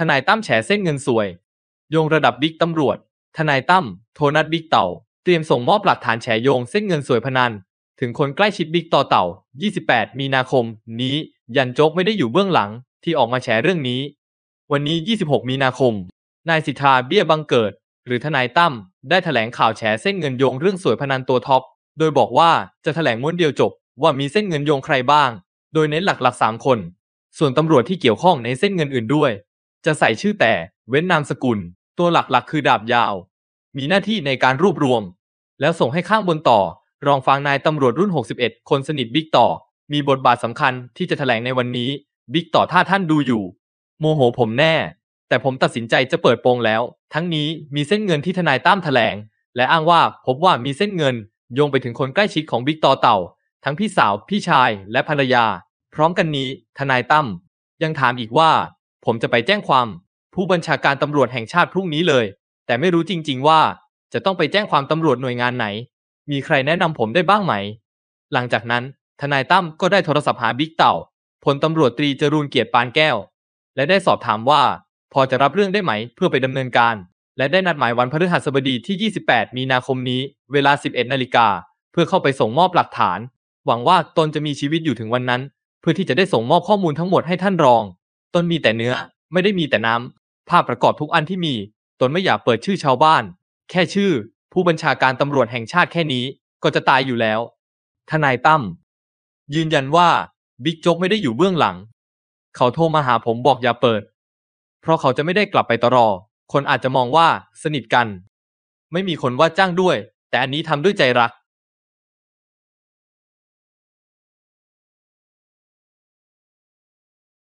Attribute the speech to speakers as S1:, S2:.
S1: ทนายตั้มแฉเส้นเงินสวยโยงระดับบิ๊กตำรวจ ทนายตั้มโทนัดบิ๊กเต่าเตรียมส่งมอบหลักฐานแฉโยงเส้นเงินสวยพนัน ถึงคนใกล้ชิดบิ๊กต่อเต่า 28 มีนาคม นี้ยันโจ๊กไม่ได้อยู่เบื้องหลังที่ออกมาแฉเรื่องนี้ วันนี้ 26 มีนาคม นายสิทธาเบี้ยบังเกิด หรือทนายตั้มได้แถลงข่าวแฉเส้นเงินโยงเรื่องสวยพนันตัวท็อปโดยบอกว่าจะถแถลงม้วนเดียวจบว่ามีเส้นเงินโยงใครบ้าง โดยเน้นหลักๆ3คนส่วนตำรวจที่เกี่ยวข้องในเส้นเงินอื่นด้วยจะใส่ชื่อแต่เว้นนามสกุล ตัวหลักๆคือดาบยาว มีหน้าที่ในการรวบรวม แล้วส่งให้ข้างบนต่อ รองฟังนายตำรวจรุ่น 61 คนสนิทบิ๊กต่อ มีบทบาทสำคัญที่จะแถลงในวันนี้ บิ๊กต่อถ้าท่านดูอยู่ โมโหผมแน่ แต่ผมตัดสินใจจะเปิดโปงแล้ว ทั้งนี้มีเส้นเงินที่ทนายตั้มแถลง และอ้างว่าพบว่ามีเส้นเงินโยงไปถึงคนใกล้ชิดของบิ๊กต่อเต่า ทั้งพี่สาวพี่ชายและภรรยา พร้อมกันนี้ ทนายตั้มยังถามอีกว่าผมจะไปแจ้งความผู้บัญชาการตำรวจแห่งชาติพรุ่งนี้เลย แต่ไม่รู้จริงๆว่า จะต้องไปแจ้งความตำรวจหน่วยงานไหน มีใครแนะนำผมได้บ้างไหม หลังจากนั้น ทนายตั้มก็ได้โทรศัพท์หาบิ๊กเต่าพลตำรวจตรีจรูนเกียรติปานแก้ว และได้สอบถามว่า พอจะรับเรื่องได้ไหมเพื่อไปดำเนินการ และได้นัดหมายวันพฤหัสบดีที่ 28 มีนาคมนี้ เวลา 11 นาฬิกาเพื่อเข้าไปส่งมอบหลักฐาน หวังว่าตนจะมีชีวิตอยู่ถึงวันนั้น เพื่อที่จะได้ส่งมอบข้อมูลทั้งหมดให้ท่านรองตนมีแต่เนื้อไม่ได้มีแต่น้ำภาพประกอบทุกอันที่มี ตนไม่อยากเปิดชื่อชาวบ้าน แค่ชื่อผู้บัญชาการตำรวจแห่งชาติแค่นี้ ก็จะตายอยู่แล้ว ทนายตั้มยืนยันว่าบิ๊กโจ๊กไม่ได้อยู่เบื้องหลัง เขาโทรมาหาผมบอกอย่าเปิด เพราะเขาจะไม่ได้กลับไปตรอ คนอาจจะมองว่าสนิทกัน ไม่มีคนว่าจ้างด้วย แต่อันนี้ทำด้วยใจรัก